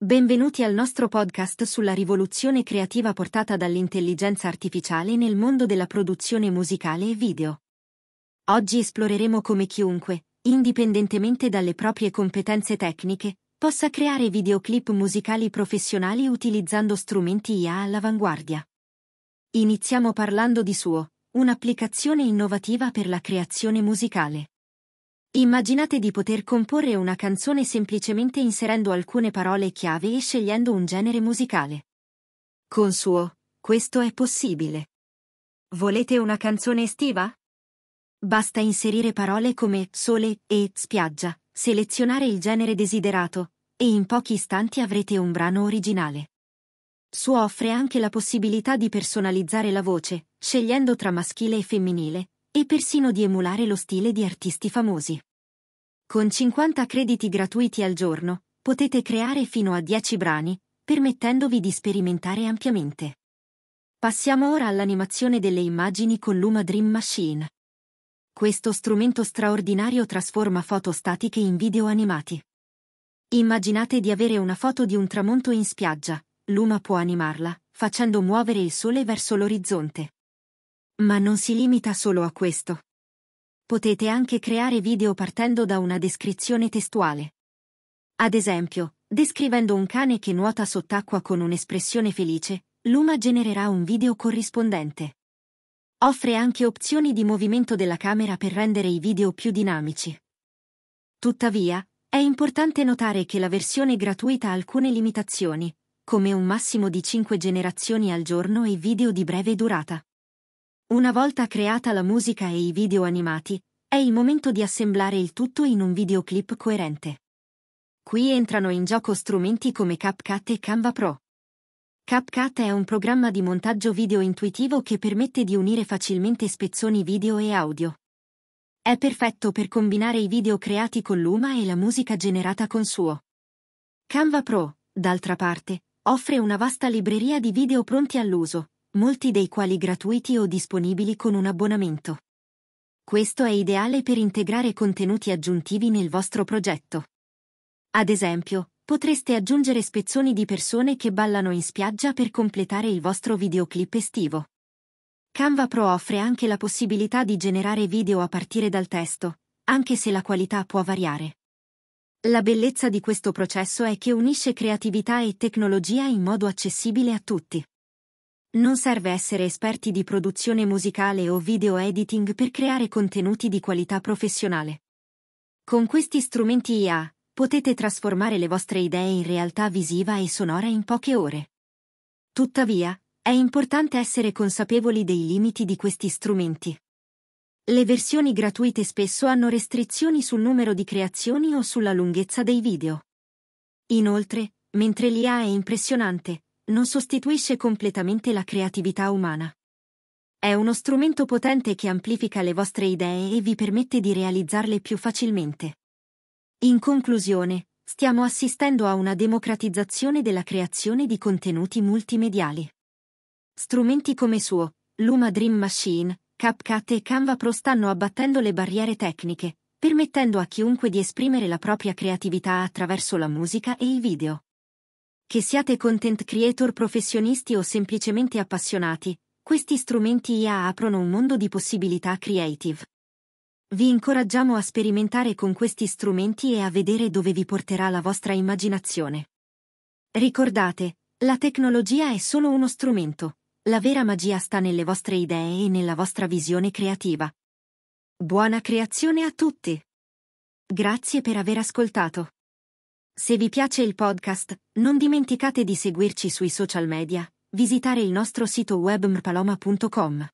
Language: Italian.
Benvenuti al nostro podcast sulla rivoluzione creativa portata dall'intelligenza artificiale nel mondo della produzione musicale e video. Oggi esploreremo come chiunque, indipendentemente dalle proprie competenze tecniche, possa creare videoclip musicali professionali utilizzando strumenti IA all'avanguardia. Iniziamo parlando di Suo, un'applicazione innovativa per la creazione musicale. Immaginate di poter comporre una canzone semplicemente inserendo alcune parole chiave e scegliendo un genere musicale. Con suo, questo è possibile. Volete una canzone estiva? Basta inserire parole come sole e spiaggia, selezionare il genere desiderato, e in pochi istanti avrete un brano originale. Suo offre anche la possibilità di personalizzare la voce, scegliendo tra maschile e femminile, e persino di emulare lo stile di artisti famosi. Con 50 crediti gratuiti al giorno, potete creare fino a 10 brani, permettendovi di sperimentare ampiamente. Passiamo ora all'animazione delle immagini con l'Uma Dream Machine. Questo strumento straordinario trasforma foto statiche in video animati. Immaginate di avere una foto di un tramonto in spiaggia, l'Uma può animarla, facendo muovere il sole verso l'orizzonte. Ma non si limita solo a questo. Potete anche creare video partendo da una descrizione testuale. Ad esempio, descrivendo un cane che nuota sott'acqua con un'espressione felice, Luma genererà un video corrispondente. Offre anche opzioni di movimento della camera per rendere i video più dinamici. Tuttavia, è importante notare che la versione gratuita ha alcune limitazioni, come un massimo di 5 generazioni al giorno e video di breve durata. Una volta creata la musica e i video animati, è il momento di assemblare il tutto in un videoclip coerente. Qui entrano in gioco strumenti come CapCut e Canva Pro. CapCut è un programma di montaggio video intuitivo che permette di unire facilmente spezzoni video e audio. È perfetto per combinare i video creati con Luma e la musica generata con Suo. Canva Pro, d'altra parte, offre una vasta libreria di video pronti all'uso, molti dei quali gratuiti o disponibili con un abbonamento. Questo è ideale per integrare contenuti aggiuntivi nel vostro progetto. Ad esempio, potreste aggiungere spezzoni di persone che ballano in spiaggia per completare il vostro videoclip estivo. Canva Pro offre anche la possibilità di generare video a partire dal testo, anche se la qualità può variare. La bellezza di questo processo è che unisce creatività e tecnologia in modo accessibile a tutti. Non serve essere esperti di produzione musicale o video editing per creare contenuti di qualità professionale. Con questi strumenti IA potete trasformare le vostre idee in realtà visiva e sonora in poche ore. Tuttavia, è importante essere consapevoli dei limiti di questi strumenti. Le versioni gratuite spesso hanno restrizioni sul numero di creazioni o sulla lunghezza dei video. Inoltre, mentre l'IA è impressionante, non sostituisce completamente la creatività umana. È uno strumento potente che amplifica le vostre idee e vi permette di realizzarle più facilmente. In conclusione, stiamo assistendo a una democratizzazione della creazione di contenuti multimediali. Strumenti come suo, Luma Dream Machine, CapCut e Canva Pro stanno abbattendo le barriere tecniche, permettendo a chiunque di esprimere la propria creatività attraverso la musica e i video. Che siate content creator professionisti o semplicemente appassionati, questi strumenti IA aprono un mondo di possibilità creative. Vi incoraggiamo a sperimentare con questi strumenti e a vedere dove vi porterà la vostra immaginazione. Ricordate, la tecnologia è solo uno strumento. La vera magia sta nelle vostre idee e nella vostra visione creativa. Buona creazione a tutti! Grazie per aver ascoltato. Se vi piace il podcast, non dimenticate di seguirci sui social media, visitare il nostro sito web mrpaloma.com